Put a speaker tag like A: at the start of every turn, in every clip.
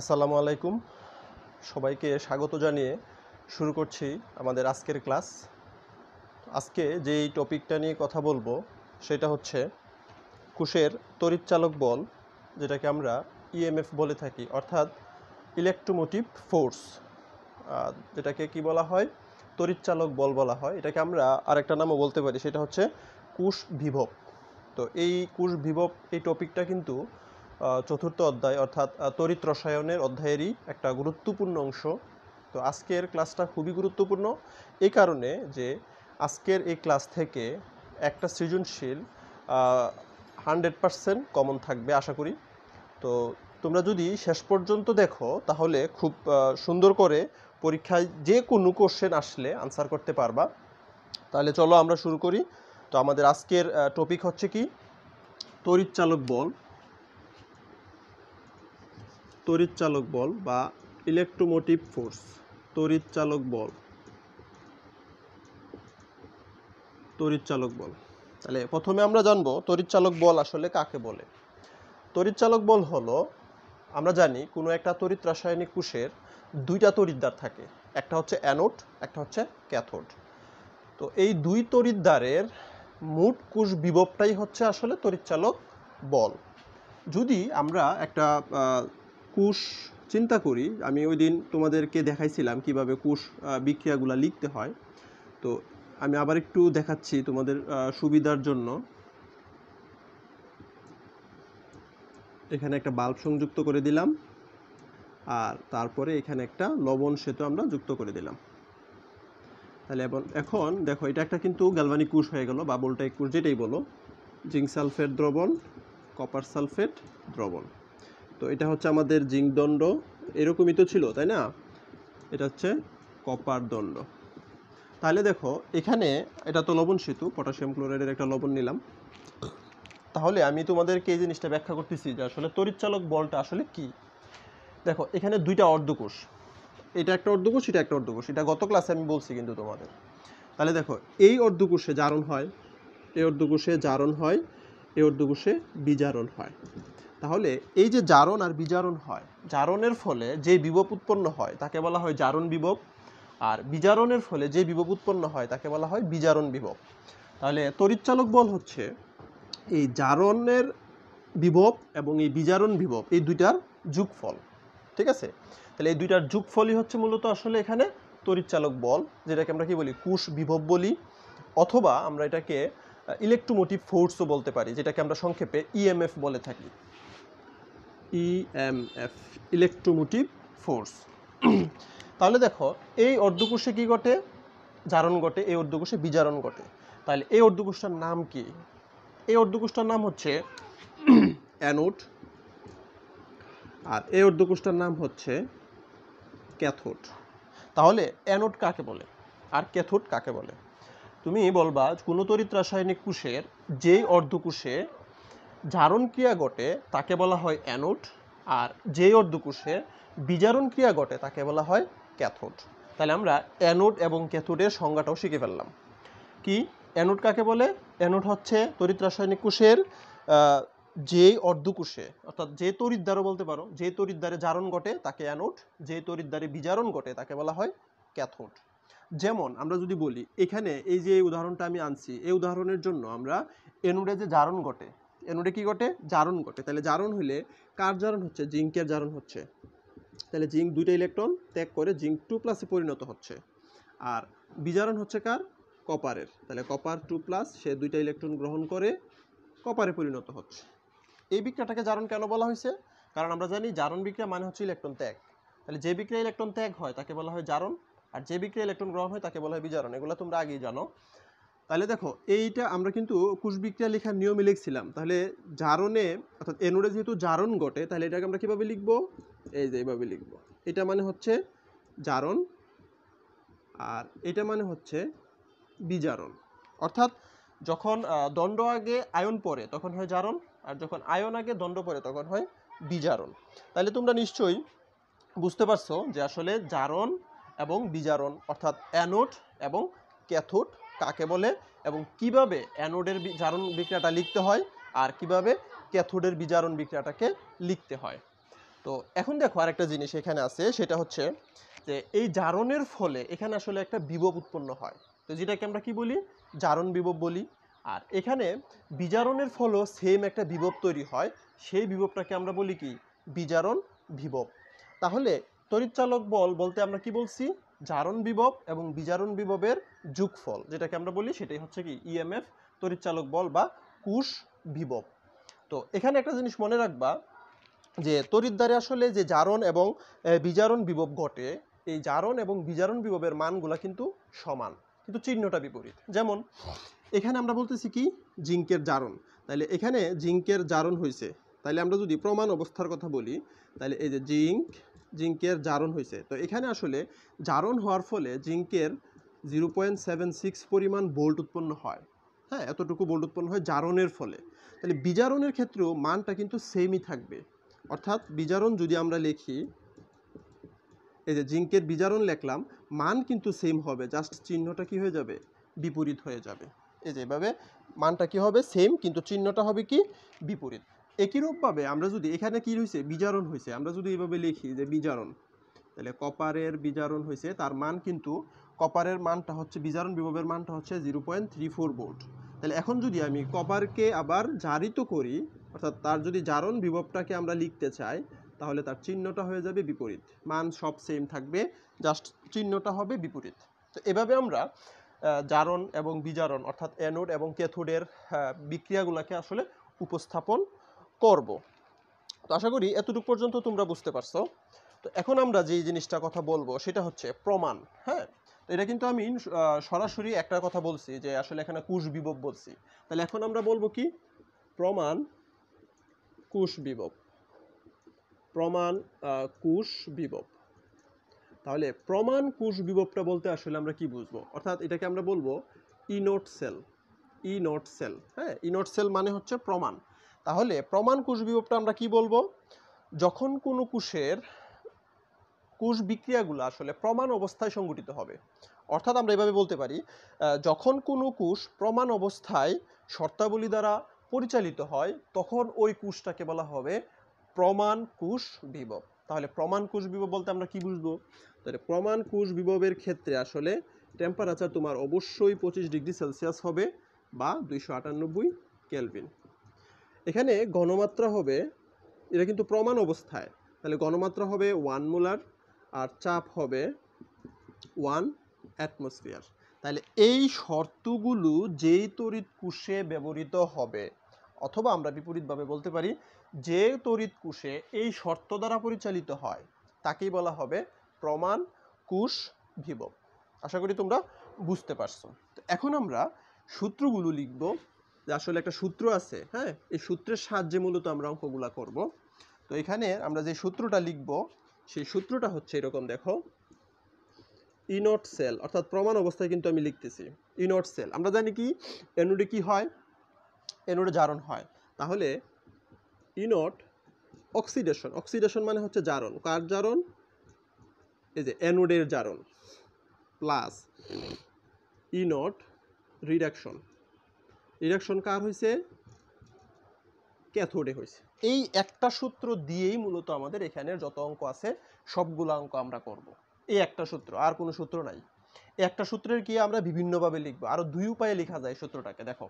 A: আসসালামু আলাইকুম সবাইকে স্বাগত জানিয়ে শুরু করছি আমাদের আজকের ক্লাস আজকে যেই টপিকটা নিয়ে কথা বলবো সেটা হচ্ছে কুশের তড়িৎচালক বল যেটাকে আমরা ইএমএফ e বলে থাকি অর্থাৎ ইলেকট্রোমোটিভ ফোর্স যেটাকে কি বলা হয় তড়িৎচালক বল বলা হয় এটাকে আমরা আরেকটা নামও বলতে পারি সেটা হচ্ছে কুশ বিভব তো এই কুশ বিভব এই টপিকটা কিন্তু চতুর্থ অধ্যায় অর্থাৎ তরিত রসায়নের অধ্যায়েরই একটা গুরুত্বপূর্ণ অংশ তো আজকের ক্লাসটা খুবই গুরুত্বপূর্ণ এই কারণে যে আজকের এই ক্লাস থেকে একটা সৃজনশীল হান্ড্রেড পারসেন্ট কমন থাকবে আশা করি তো তোমরা যদি শেষ পর্যন্ত দেখো তাহলে খুব সুন্দর করে পরীক্ষায় যে কোনো কোশ্চেন আসলে আনসার করতে পারবা তাহলে চলো আমরা শুরু করি তো আমাদের আজকের টপিক হচ্ছে কি চালক বল তড়িৎচালক বল বা ইলেকট্রোমোটিভ ফোর্স তড়িৎচালক বল তড়িৎচালক বল তাহলে প্রথমে আমরা জানবো তড়িৎচালক বল আসলে কাকে বলে তড়িৎচালক বল হলো আমরা জানি কোনো একটা তড়িৎ রাসায়নিক কোষের দুইটা তড়িৎদ্বার থাকে একটা হচ্ছে অ্যানোড একটা হচ্ছে ক্যাথোড তো এই দুই তড়িৎদ্বারের মোট কোষ বিভবটাই হচ্ছে আসলে তড়িৎচালক বল যদি আমরা একটা কুশ চিন্তা করি আমি ওই দিন তোমাদেরকে দেখাইছিলাম কিভাবে কুশ বিক্রিয়াগুলো লিখতে হয় তো আমি আবার একটু দেখাচ্ছি তোমাদের সুবিধার জন্য এখানে একটা বাল্ব সংযুক্ত করে দিলাম আর তারপরে এখানে একটা লবণ সেতু আমরা যুক্ত করে দিলাম তাহলে এবং এখন দেখো এটা একটা কিন্তু গ্যালভানিক কুশ হয়ে গেল বা বোল্টাইক কুশ যেটাই বলো জিঙ্ক সালফেট দ্রবণ কপার সালফেট দ্রবণ তো এটা হচ্ছে আমাদের দণ্ড এরকমই তো ছিল তাই না এটা হচ্ছে কপার দণ্ড তাহলে দেখো এখানে এটা তো লবণ সেতু পটাশিয়াম ক্লোরাইডের একটা লবণ নিলাম তাহলে আমি তোমাদেরকে এই জিনিসটা ব্যাখ্যা করতেছি যে আসলে তরিচালক বলটা আসলে কি দেখো এখানে দুইটা অর্ধকোষ এটা একটা অর্ধকোষ এটা একটা অর্ধকোষ এটা গত ক্লাসে আমি বলছি কিন্তু তোমাদের তাহলে দেখো এই অর্ধকোষে জারণ হয় এই অর্ধকোষে জারণ হয় এই অর্ধকোষে বিজারণ হয় তাহলে এই যে জারণ আর বিজারণ হয় জারণের ফলে যে বিভব উৎপন্ন হয় তাকে বলা হয় জারণ বিভব আর বিজারণের ফলে যে বিভব উৎপন্ন হয় তাকে বলা হয় বিজারণ বিভব তাহলে তরিচালক বল হচ্ছে এই জারণের বিভব এবং এই বিজারণ বিভব এই দুইটার যুগফল ঠিক আছে তাহলে এই দুইটার যুগফলই হচ্ছে মূলত আসলে এখানে তরিৎচালক বল যেটাকে আমরা কি বলি কুশ বিভব বলি অথবা আমরা এটাকে ইলেকট্রোমোটিভ ফোর্সও বলতে পারি যেটাকে আমরা সংক্ষেপে ইএমএফ e বলে থাকি ইএমএফ ইলেকট্রোমোটিভ ফোর্স তাহলে দেখো এই অর্ধকোষে কি ঘটে জারণ ঘটে এই অর্ধকোষে বিজারণ ঘটে তাহলে এই অর্ধকোষটার নাম কি এই অর্ধকোষটার নাম হচ্ছে অ্যানোড আর এই অর্ধকোষটার নাম হচ্ছে ক্যাথোড তাহলে অ্যানোড কাকে বলে আর ক্যাথোড কাকে বলে তুমি বলবা কোনো তরিত রাসায়নিক কোষের যেই অর্ধকোষে ধারণ ক্রিয়া ঘটে তাকে বলা হয় অ্যানোড আর যে অর্ধকুষে বিজারণ ক্রিয়া ঘটে তাকে বলা হয় ক্যাথোড তাহলে আমরা অ্যানোড এবং ক্যাথোডের সংজ্ঞাটাও শিখে ফেললাম কি অ্যানোড কাকে বলে অ্যানোড হচ্ছে তড়িৎ রাসায়নিক কোষের যে অর্ধকুষে অর্থাৎ যে তরিদ্দারও বলতে পারো যে তরিদ্দারে জারণ ঘটে তাকে অ্যানোড যে তরিদ্দারে বিজারণ ঘটে তাকে বলা হয় ক্যাথোড যেমন আমরা যদি বলি এখানে এই যে উদাহরণটা আমি আনছি এই উদাহরণের জন্য আমরা অ্যানোডে যে জারণ ঘটে এনোডে কী ঘটে জারণ ঘটে তাহলে জারণ হইলে কার জারণ হচ্ছে জিঙ্কের জারণ হচ্ছে তাহলে জিঙ্ক দুইটা ইলেকট্রন ত্যাগ করে জিঙ্ক টু প্লাসে পরিণত হচ্ছে আর বিজারণ হচ্ছে কার কপারের তাহলে কপার টু প্লাস সে দুইটা ইলেকট্রন গ্রহণ করে কপারে পরিণত হচ্ছে এই বিক্রিয়াটাকে জারণ কেন বলা হয়েছে কারণ আমরা জানি জারণ বিক্রিয়া মানে হচ্ছে ইলেকট্রন ত্যাগ তাহলে যে বিক্রিয়া ইলেকট্রন ত্যাগ হয় তাকে বলা হয় জারণ আর যে বিক্রিয়া ইলেকট্রন গ্রহণ হয় তাকে বলা হয় বিজারণ এগুলো তোমরা আগেই জানো তাহলে দেখো এইটা আমরা কিন্তু কুশবিক্রিয়া লেখার নিয়মে লিখছিলাম তাহলে জারণে অর্থাৎ এনোডে যেহেতু জারণ ঘটে তাহলে এটাকে আমরা কীভাবে লিখব এই যে এইভাবে লিখব এটা মানে হচ্ছে জারণ আর এটা মানে হচ্ছে বিজারণ অর্থাৎ যখন দণ্ড আগে আয়ন পড়ে তখন হয় জারণ আর যখন আয়ন আগে দণ্ড পড়ে তখন হয় বিজারণ তাহলে তোমরা নিশ্চয়ই বুঝতে পারছো যে আসলে জারণ এবং বিজারণ অর্থাৎ অ্যানোড এবং ক্যাথোড কাকে বলে এবং কিভাবে অ্যানোডের বিজারণ বিক্রিয়াটা লিখতে হয় আর কিভাবে ক্যাথোডের বিজারণ বিক্রিয়াটাকে লিখতে হয় তো এখন দেখো আরেকটা জিনিস এখানে আছে সেটা হচ্ছে যে এই জারণের ফলে এখানে আসলে একটা বিভব উৎপন্ন হয় তো যেটাকে আমরা কি বলি জারণ বিভব বলি আর এখানে বিজারণের ফলেও সেম একটা বিভব তৈরি হয় সেই বিভবটাকে আমরা বলি কি বিজারণ বিভব তাহলে তড়িৎচালক বল বলতে আমরা কি বলছি জারণ বিভব এবং বিজারণ বিভবের যুগফল যেটাকে আমরা বলি সেটাই হচ্ছে কি ইএমএফ e তরিচালক বল বা কুশ বিভব তো এখানে একটা জিনিস মনে রাখবা যে তরিদ্দারে আসলে যে জারণ এবং বিজারণ বিভব ঘটে এই জারণ এবং বিজারণ বিভবের মানগুলা কিন্তু সমান কিন্তু চিহ্নটা বিপরীত যেমন এখানে আমরা বলতেছি কি জিঙ্কের জারণ তাহলে এখানে জিঙ্কের জারণ হয়েছে তাহলে আমরা যদি প্রমাণ অবস্থার কথা বলি তাহলে এই যে জিঙ্ক জিঙ্কের জারণ হয়েছে তো এখানে আসলে জারণ হওয়ার ফলে জিঙ্কের জিরো পয়েন্ট সেভেন সিক্স পরিমাণ বোল্ট উৎপন্ন হয় হ্যাঁ এতটুকু বোল্ট উৎপন্ন হয় জারণের ফলে তাহলে বিজারণের ক্ষেত্রেও মানটা কিন্তু সেমই থাকবে অর্থাৎ বিজারণ যদি আমরা লিখি এই যে জিঙ্কের বিজারণ লেখলাম মান কিন্তু সেম হবে জাস্ট চিহ্নটা কি হয়ে যাবে বিপরীত হয়ে যাবে এই যে এভাবে মানটা কি হবে সেম কিন্তু চিহ্নটা হবে কি বিপরীত একইরূপভাবে আমরা যদি এখানে কি হয়েছে বিজারণ হয়েছে আমরা যদি এইভাবে লিখি যে বিজারণ তাহলে কপারের বিজারণ হয়েছে তার মান কিন্তু কপারের মানটা হচ্ছে বিজারণ বিভবের মানটা হচ্ছে zero point three four volt তাহলে এখন যদি আমি কপারকে আবার জারিত করি অর্থাৎ তার যদি জারণ বিভবটাকে আমরা লিখতে চাই তাহলে তার চিহ্নটা হয়ে যাবে বিপরীত মান সব সেম থাকবে জাস্ট চিহ্নটা হবে বিপরীত তো এভাবে আমরা জারণ এবং বিজারণ অর্থাৎ অ্যানোড এবং ক্যাথোডের বিক্রিয়াগুলোকে আসলে উপস্থাপন করব তো আশা করি এতটুকু পর্যন্ত তোমরা বুঝতে পারছো তো এখন আমরা যে জিনিসটা কথা বলবো সেটা হচ্ছে প্রমাণ হ্যাঁ তো এটা কিন্তু আমি সরাসরি একটা কথা বলছি যে আসলে এখানে কুশ বিভব বলছি তাহলে এখন আমরা বলবো কি প্রমাণ কুশ বিভব প্রমাণ কুশ বিভব তাহলে প্রমাণ কুশ বিভবটা বলতে আসলে আমরা কি বুঝবো অর্থাৎ এটাকে আমরা বলবো ইনোট সেল ইনোট সেল হ্যাঁ ইনোট সেল মানে হচ্ছে প্রমাণ তাহলে প্রমাণ কোষ বিভবটা আমরা কি বলবো যখন কোনো কোষের কোষ বিক্রিয়াগুলো আসলে প্রমাণ অবস্থায় সংগঠিত হবে অর্থাৎ আমরা এভাবে বলতে পারি যখন কোনো কোষ প্রমাণ অবস্থায় শর্তাবলী দ্বারা পরিচালিত হয় তখন ওই কোষটাকে বলা হবে প্রমাণ কোষ বিভব তাহলে প্রমাণ কোষ বিভব বলতে আমরা কি বুঝবো তাহলে প্রমাণ কোষ বিভবের ক্ষেত্রে আসলে টেম্পারেচার তোমার অবশ্যই পঁচিশ ডিগ্রি সেলসিয়াস হবে বা দুইশো আটানব্বই কেলভিন এখানে ঘনমাত্রা হবে এটা কিন্তু প্রমাণ অবস্থায় তাহলে ঘনমাত্রা হবে ওয়ান মোলার আর চাপ হবে ওয়ান অ্যাটমসফিয়ার তাহলে এই শর্তগুলো যেই তড়িৎ কুশে ব্যবহৃত হবে অথবা আমরা বিপরীতভাবে বলতে পারি যে তড়িৎ কুশে এই শর্ত দ্বারা পরিচালিত হয় তাকেই বলা হবে প্রমাণ কুশ বিভব আশা করি তোমরা বুঝতে পারছো তো এখন আমরা সূত্রগুলো লিখব আসলে একটা সূত্র আছে হ্যাঁ এই সূত্রের সাহায্যে মূলত আমরা অঙ্কগুলো করব তো এখানে আমরা যে সূত্রটা লিখব সেই সূত্রটা হচ্ছে এরকম দেখো ইনট সেল অর্থাৎ প্রমাণ অবস্থায় কিন্তু আমি লিখতেছি ইনট সেল আমরা জানি কি এনোডে কি হয় এনোডে জারণ হয় তাহলে ইনট অক্সিডেশন অক্সিডেশন মানে হচ্ছে জারণ কার জারণ এই যে এনোডের জারণ প্লাস ইনট রিডাকশন ইরেকশন কার হয়েছে ক্যাথোডে হয়েছে এই একটা সূত্র দিয়েই মূলত আমাদের এখানে যত অঙ্ক আছে সবগুলো অঙ্ক আমরা করব। এই একটা সূত্র আর কোনো সূত্র নাই একটা সূত্রের কি আমরা বিভিন্নভাবে লিখবো আরও দুই উপায়ে লেখা যায় সূত্রটাকে দেখো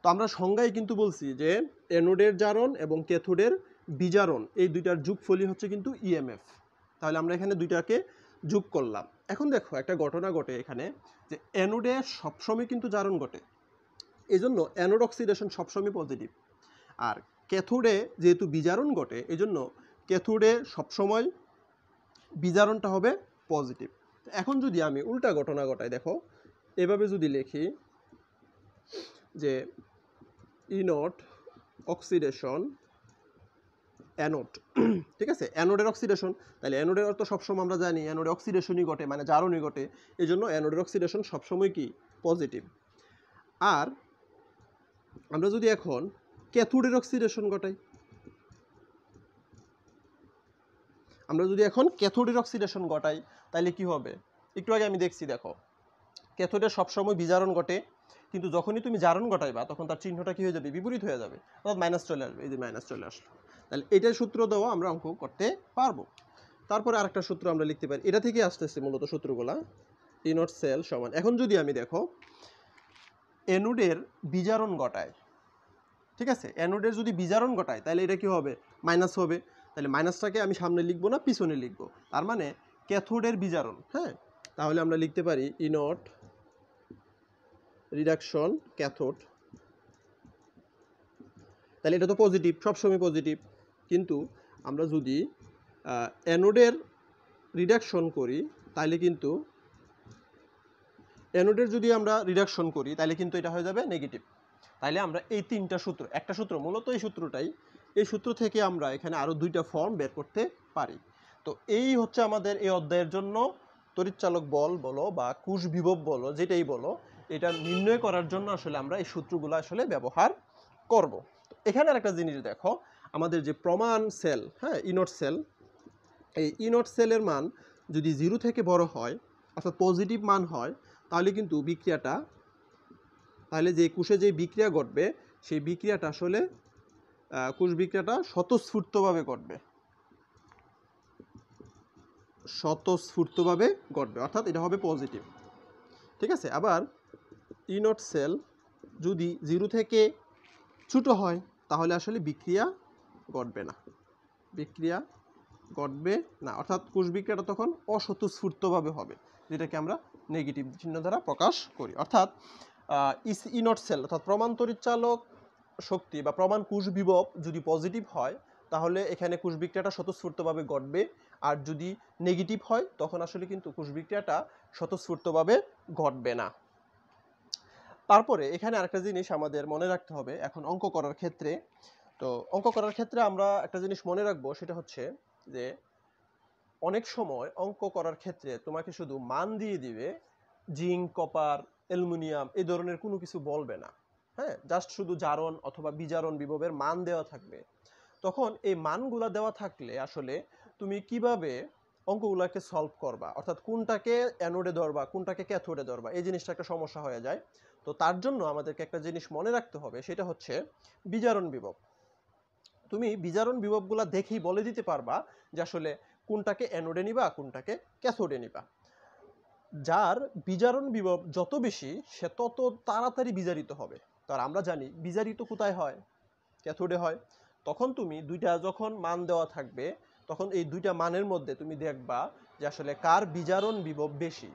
A: তো আমরা সংজ্ঞায় কিন্তু বলছি যে অ্যানোডের জারণ এবং ক্যাথোডের বিজারণ এই দুইটার যুগফলি হচ্ছে কিন্তু ইএমএফ e তাহলে আমরা এখানে দুইটাকে যোগ করলাম এখন দেখো একটা ঘটনা ঘটে এখানে যে অ্যানোডে সবসময় কিন্তু জারণ ঘটে এই জন্য অ্যানোড অক্সিডেশন সবসময় পজিটিভ আর ক্যাথোডে যেহেতু বিজারণ ঘটে এজন্য ক্যাথোডে সবসময় বিজারণটা হবে পজিটিভ এখন যদি আমি উল্টা ঘটনা ঘটাই দেখো এভাবে যদি লিখি যে ইনট অক্সিডেশন অ্যানোড ঠিক আছে অ্যানোডের অক্সিডেশন তাহলে অ্যানোডের অর্থ সবসময় আমরা জানি অ্যানোডে অক্সিডেশনই ঘটে মানে জারণই ঘটে এই জন্য অ্যানোডের অক্সিডেশন সবসময় কি পজিটিভ আর আমরা যদি এখন ক্যাথোডের অক্সিডেশন ঘটাই আমরা যদি এখন ক্যাথোডের অক্সিডেশন ঘটাই তাহলে কি হবে একটু আগে আমি দেখছি দেখো ক্যাথোডের সবসময় বিজারণ ঘটে কিন্তু যখনই তুমি জারণ ঘটাইবা তখন তার চিহ্নটা কী হয়ে যাবে বিপরীত হয়ে যাবে অর্থাৎ মাইনাস চলে আসবে এই যে মাইনাস চলে আসলো তাহলে এটার সূত্র দেওয়া আমরা অঙ্ক করতে পারবো তারপরে আরেকটা সূত্র আমরা লিখতে পারি এটা থেকে আসতেছে মূলত সূত্রগুলা ইনট e সেল সমান এখন যদি আমি দেখো অ্যানুডের বিজারণ ঘটায় ঠিক আছে অ্যানুডের যদি বিজারণ ঘটায় তাহলে এটা কি হবে মাইনাস হবে তাহলে মাইনাসটাকে আমি সামনে লিখবো না পিছনে লিখবো তার মানে ক্যাথোডের বিজারণ হ্যাঁ তাহলে আমরা লিখতে পারি ইনট রিডাকশন ক্যাথোড তাহলে এটা তো পজিটিভ সবসময় পজিটিভ কিন্তু আমরা যদি অ্যানোডের রিডাকশন করি তাহলে কিন্তু অ্যানোডের যদি আমরা রিডাকশন করি তাহলে কিন্তু এটা হয়ে যাবে নেগেটিভ তাহলে আমরা এই তিনটা সূত্র একটা সূত্র মূলত এই সূত্রটাই এই সূত্র থেকে আমরা এখানে আরও দুইটা ফর্ম বের করতে পারি তো এই হচ্ছে আমাদের এই অধ্যায়ের জন্য তরিৎচালক বল বলো বা কুশ বিভব বলো যেটাই বলো এটা নির্ণয় করার জন্য আসলে আমরা এই সূত্রগুলো আসলে ব্যবহার করব এখানে একটা জিনিস দেখো আমাদের যে প্রমাণ সেল হ্যাঁ ইনট সেল এই ইনট সেলের মান যদি জিরো থেকে বড় হয় অর্থাৎ পজিটিভ মান হয় তাহলে কিন্তু বিক্রিয়াটা তাহলে যে কুশে যে বিক্রিয়া ঘটবে সেই বিক্রিয়াটা আসলে কুশ বিক্রিয়াটা স্বতঃস্ফূর্তভাবে ঘটবে স্বতঃস্ফূর্তভাবে ঘটবে অর্থাৎ এটা হবে পজিটিভ ঠিক আছে আবার ইনট সেল যদি জিরো থেকে ছুটো হয় তাহলে আসলে বিক্রিয়া ঘটবে না বিক্রিয়া ঘটবে না অর্থাৎ কোষ বিক্রিয়াটা তখন অস্বতঃস্ফূর্তভাবে হবে যেটাকে আমরা নেগেটিভ চিহ্ন দ্বারা প্রকাশ করি অর্থাৎ ইস ইনট সেল অর্থাৎ প্রমাণ তরিচালক শক্তি বা প্রমাণ কুশ বিভব যদি পজিটিভ হয় তাহলে এখানে কুশ বিক্রিয়াটা স্বতঃস্ফূর্তভাবে ঘটবে আর যদি নেগেটিভ হয় তখন আসলে কিন্তু কুশ বিক্রিয়াটা স্বতঃস্ফূর্তভাবে ঘটবে না তারপরে এখানে আরেকটা জিনিস আমাদের মনে রাখতে হবে এখন অঙ্ক করার ক্ষেত্রে তো অঙ্ক করার ক্ষেত্রে আমরা একটা জিনিস মনে রাখবো সেটা হচ্ছে যে অনেক সময় অঙ্ক করার ক্ষেত্রে তোমাকে শুধু মান দিয়ে দিবে জিঙ্ক কপার অ্যালুমিনিয়াম এ ধরনের কোনো কিছু বলবে না হ্যাঁ জাস্ট শুধু জারণ অথবা বিজারণ বিভবের মান দেওয়া থাকবে তখন এই মানগুলা দেওয়া থাকলে আসলে তুমি কিভাবে অঙ্কগুলোকে সলভ করবা অর্থাৎ কোনটাকে অ্যানোডে ধরবা কোনটাকে ক্যাথোডে ধরবা এই জিনিসটা একটা সমস্যা হয়ে যায় তো তার জন্য আমাদেরকে একটা জিনিস মনে রাখতে হবে সেটা হচ্ছে বিজারণ বিভব তুমি বিজারণ বিভবগুলো দেখেই বলে দিতে পারবা যে আসলে কোনটাকে অ্যানোডে নিবা কোনটাকে ক্যাথোডে নিবা যার বিজারণ বিভব যত বেশি সে তত তাড়াতাড়ি বিজারিত হবে তার আমরা জানি বিজারিত কোথায় হয় ক্যাথোডে হয় তখন তুমি দুইটা যখন মান দেওয়া থাকবে তখন এই দুইটা মানের মধ্যে তুমি দেখবা যে আসলে কার বিজারণ বিভব বেশি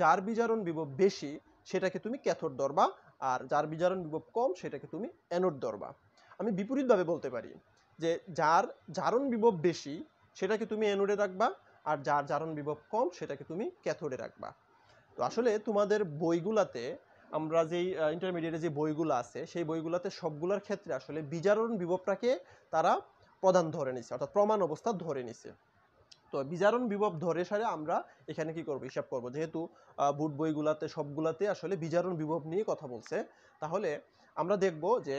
A: যার বিজারণ বিভব বেশি সেটাকে তুমি ক্যাথোড ধরবা আর যার বিজারণ বিভব কম সেটাকে তুমি অ্যানোড ধরবা আমি বিপরীতভাবে বলতে পারি যে যার জারণ বিভব বেশি সেটাকে তুমি অ্যানোডে রাখবা আর যার জারণ বিভব কম সেটাকে তুমি ক্যাথোডে রাখবা তো আসলে তোমাদের বইগুলাতে আমরা যেই ইন্টারমিডিয়েটে যে বইগুলো আছে সেই বইগুলোতে সবগুলোর ক্ষেত্রে আসলে বিজারণ বিভবটাকে তারা প্রধান ধরে নিছে অর্থাৎ প্রমাণ অবস্থা ধরে নিছে তো বিজারণ বিভব ধরে সারে আমরা এখানে কি করব হিসাব করব যেহেতু বুট বইগুলাতে সবগুলাতে আসলে বিজারণ বিভব নিয়ে কথা বলছে তাহলে আমরা দেখব যে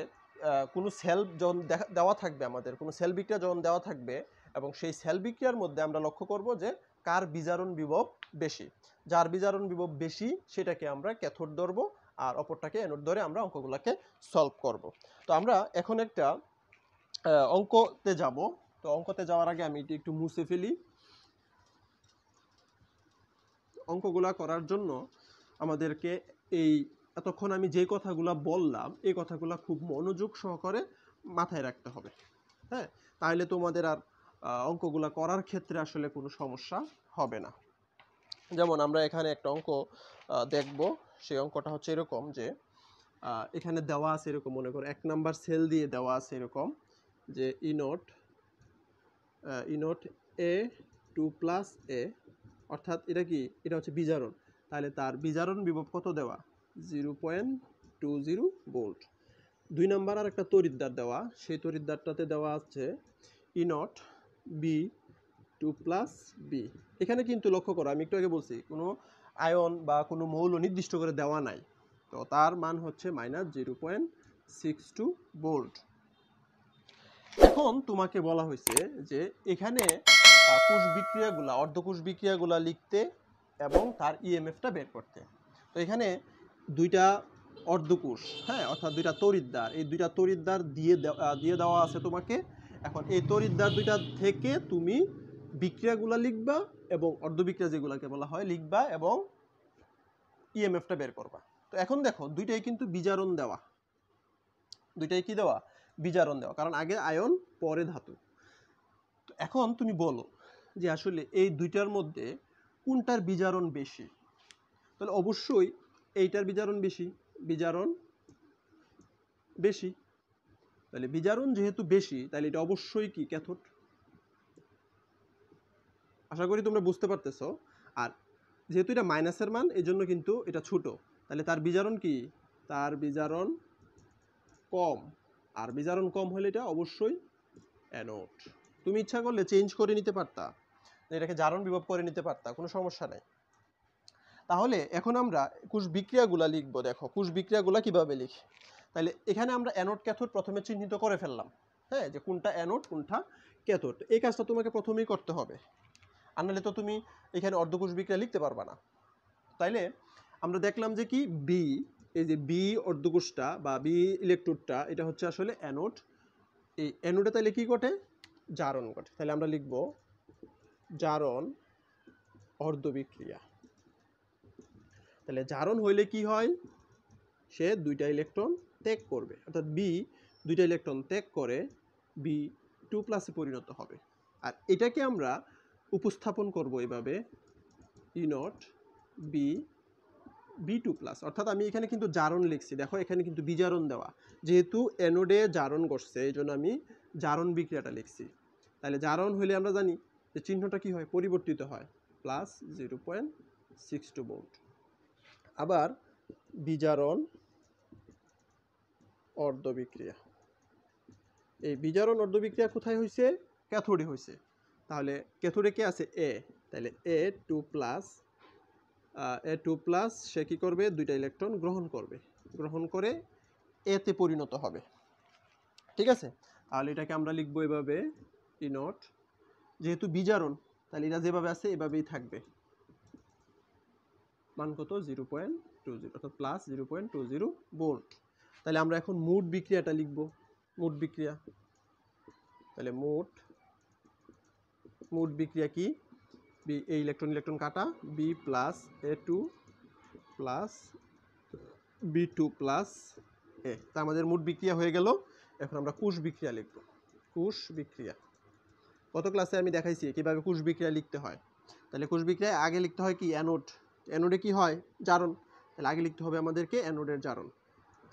A: কোনো সেল যখন দেওয়া থাকবে আমাদের কোনো সেল বিক্রিয়া যখন দেওয়া থাকবে এবং সেই সেল বিক্রিয়ার মধ্যে আমরা লক্ষ্য করব যে কার বিজারণ বিভব বেশি যার বিজারণ বিভব বেশি সেটাকে আমরা ক্যাথোড ধরব আর অপরটাকে অ্যানোড ধরে আমরা অঙ্কগুলোকে সলভ করব তো আমরা এখন একটা অঙ্কতে যাব তো অঙ্কতে যাওয়ার আগে আমি এটি একটু মুছে ফেলি অঙ্কগুলা করার জন্য আমাদেরকে এই এতক্ষণ আমি যে কথাগুলা বললাম এই কথাগুলা খুব মনোযোগ সহকারে মাথায় রাখতে হবে হ্যাঁ তাহলে তোমাদের আর অঙ্কগুলো করার ক্ষেত্রে আসলে কোনো সমস্যা হবে না যেমন আমরা এখানে একটা অঙ্ক দেখব সেই অঙ্কটা হচ্ছে এরকম যে এখানে দেওয়া আছে এরকম মনে করো এক নাম্বার সেল দিয়ে দেওয়া আছে এরকম যে ইনোট ইনোট এ টু প্লাস এ অর্থাৎ এটা কি এটা হচ্ছে বিজারণ তাহলে তার বিজারণ বিভব কত দেওয়া zero point two zero volt দুই নাম্বার আর একটা তরিদ্দার দেওয়া সেই তরিদ্দারটাতে দেওয়া আছে E naught B two plus B এখানে কিন্তু লক্ষ্য করো আমি একটু আগে বলছি কোনো আয়ন বা কোনো মৌল নির্দিষ্ট করে দেওয়া নাই তো তার মান হচ্ছে minus zero point six two volt এখন তোমাকে বলা হয়েছে যে এখানে কোষ বিক্রিয়াগুলা অর্ধকোষ বিক্রিয়াগুলা লিখতে এবং তার ইএমএফটা e বের করতে তো এখানে দুইটা অর্ধকোষ হ্যাঁ অর্থাৎ দুইটা তরিদ্দার এই দুইটা তরিদ্দার দিয়ে দিয়ে দেওয়া আছে তোমাকে এখন এই তরিদ্দার দুইটা থেকে তুমি বিক্রিয়াগুলা লিখবা এবং অর্ধবিক্রিয়া যেগুলাকে বলা হয় লিখবা এবং ইএমএফটা e বের করবা তো এখন দেখো দুইটাই কিন্তু বিজারণ দেওয়া দুইটাই কি দেওয়া বিজারণ দেওয়া কারণ আগে আয়ন পরে ধাতু তো এখন তুমি বলো যে আসলে এই দুইটার মধ্যে কোনটার বিজারণ বেশি তাহলে অবশ্যই এইটার বিজারণ বেশি বিজারণ বেশি তাহলে বিজারণ যেহেতু বেশি তাহলে এটা অবশ্যই কি ক্যাথোড আশা করি তোমরা বুঝতে পারতেছো আর যেহেতু এটা মাইনাসের মান এই জন্য কিন্তু এটা ছোট তাহলে তার বিজারণ কি তার বিজারণ কম আর বিজারণ কম হলে এটা অবশ্যই অ্যানোড তুমি ইচ্ছা করলে চেঞ্জ করে নিতে পারতা এটাকে জারণ বিভব করে নিতে পারতা কোনো সমস্যা নাই তাহলে এখন আমরা কুশ বিক্রিয়াগুলা লিখবো দেখো কুশ বিক্রিয়াগুলা কিভাবে লিখি তাহলে এখানে আমরা অ্যানোড ক্যাথোড প্রথমে চিহ্নিত করে ফেললাম হ্যাঁ যে কোনটা অ্যানোড কোনটা ক্যাথোড এই কাজটা তোমাকে প্রথমেই করতে হবে আর নাহলে তো তুমি এখানে অর্ধকোষ বিক্রিয়া লিখতে পারবা না তাইলে আমরা দেখলাম যে কি বি এই যে বি অর্ধকোষটা বা বি ইলেকট্রোডটা এটা হচ্ছে আসলে অ্যানোড এই অ্যানোডে তাহলে কী ঘটে জারণ ঘটে তাহলে আমরা লিখব জারণ অর্ধবিক্রিয়া তাহলে জারণ হইলে কি হয় সে দুইটা ইলেকট্রন ত্যাগ করবে অর্থাৎ বি দুইটা ইলেকট্রন ত্যাগ করে বি টু প্লাসে পরিণত হবে আর এটাকে আমরা উপস্থাপন করব এভাবে E naught B B two plus অর্থাৎ আমি এখানে কিন্তু জারণ লিখছি দেখো এখানে কিন্তু বিজারণ দেওয়া যেহেতু অ্যানোডে জারণ করছে এই জন্য আমি জারণ বিক্রিয়াটা লিখছি তাহলে জারণ হলে আমরা জানি যে চিহ্নটা কি হয় পরিবর্তিত হয় plus zero point six two volt আবার বিজারণ অর্ধ বিক্রিয়া এই বিজারণ অর্ধ বিক্রিয়া কোথায় হয়েছে ক্যাথোডে হয়েছে তাহলে ক্যাথোডে কে আছে এ তাহলে A two plus A two plus সে কী করবে দুইটা ইলেকট্রন গ্রহণ করবে গ্রহণ করে এতে পরিণত হবে ঠিক আছে তাহলে এটাকে আমরা লিখবো এভাবে ই নট যেহেতু বিজারণ তাহলে এটা যেভাবে আছে এভাবেই থাকবে মান কত জিরো পয়েন্ট টু জিরো অর্থাৎ plus zero point two zero volt তাহলে আমরা এখন মোট বিক্রিয়াটা লিখব মোট বিক্রিয়া তাহলে মোট মোট বিক্রিয়া কি বি এই ইলেকট্রন ইলেকট্রন কাটা B plus A two plus B two plus A তা আমাদের মোট বিক্রিয়া হয়ে গেল এখন আমরা কুশ বিক্রিয়া লিখব কুশ বিক্রিয়া গত ক্লাসে আমি দেখাইছি কীভাবে কুশ বিক্রিয়া লিখতে হয় তাহলে কুশ বিক্রিয়ায় আগে লিখতে হয় কি অ্যানোড অ্যানোডে কি হয় জারণ তাহলে আগে লিখতে হবে আমাদেরকে অ্যানোডের জারণ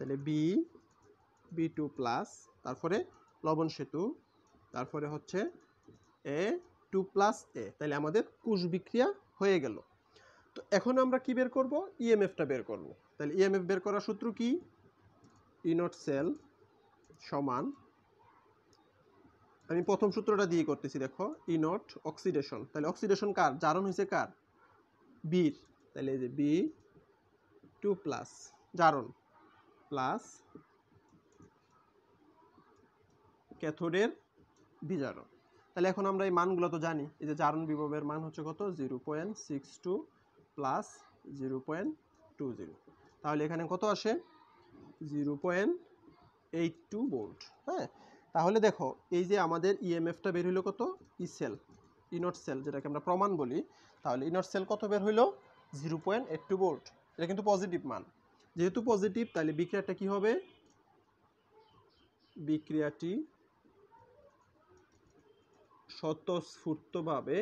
A: তাহলে বি বি টু প্লাস তারপরে লবণ সেতু তারপরে হচ্ছে এ টু প্লাস এ তাহলে আমাদের কুশ বিক্রিয়া হয়ে গেল তো এখন আমরা কি বের করব ইএমএফটা e বের করব তাহলে ইএমএফ e বের করার সূত্র কি ইনট e সেল সমান আমি প্রথম সূত্রটা দিয়ে করতেছি দেখো ইনট অক্সিডেশন তাহলে অক্সিডেশন কার জারণ হয়েছে কার বির তাহলে এই যে বি টু প্লাস জারণ প্লাস ক্যাথোডের বিজারণ তাহলে এখন আমরা এই মানগুলো তো জানি এই যে জারণ বিভবের মান হচ্ছে কত zero point six two plus zero point two zero তাহলে এখানে কত আসে zero point eight two volt হ্যাঁ তাহলে দেখো এই যে আমাদের ইএমএফটা e বের হইলো কত E e cell E naught cell যেটাকে আমরা প্রমাণ বলি তাহলে ইনট সেল কত বের হইলো zero point eight two volt এটা কিন্তু পজিটিভ মান যেহেতু পজিটিভ তাহলে বিক্রিয়াটা কি হবে বিক্রিয়াটি স্বতঃস্ফূর্তভাবে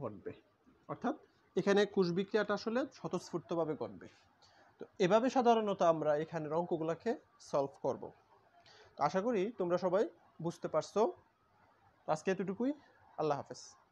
A: ঘটবে অর্থাৎ এখানে কুশ বিক্রিয়াটা আসলে স্বতঃস্ফূর্তভাবে ঘটবে তো এভাবে সাধারণত আমরা এখানের অঙ্কগুলোকে সলভ করব আশা করি তোমরা সবাই বুঝতে পারছো আজকে এতটুকুই আল্লাহ হাফেজ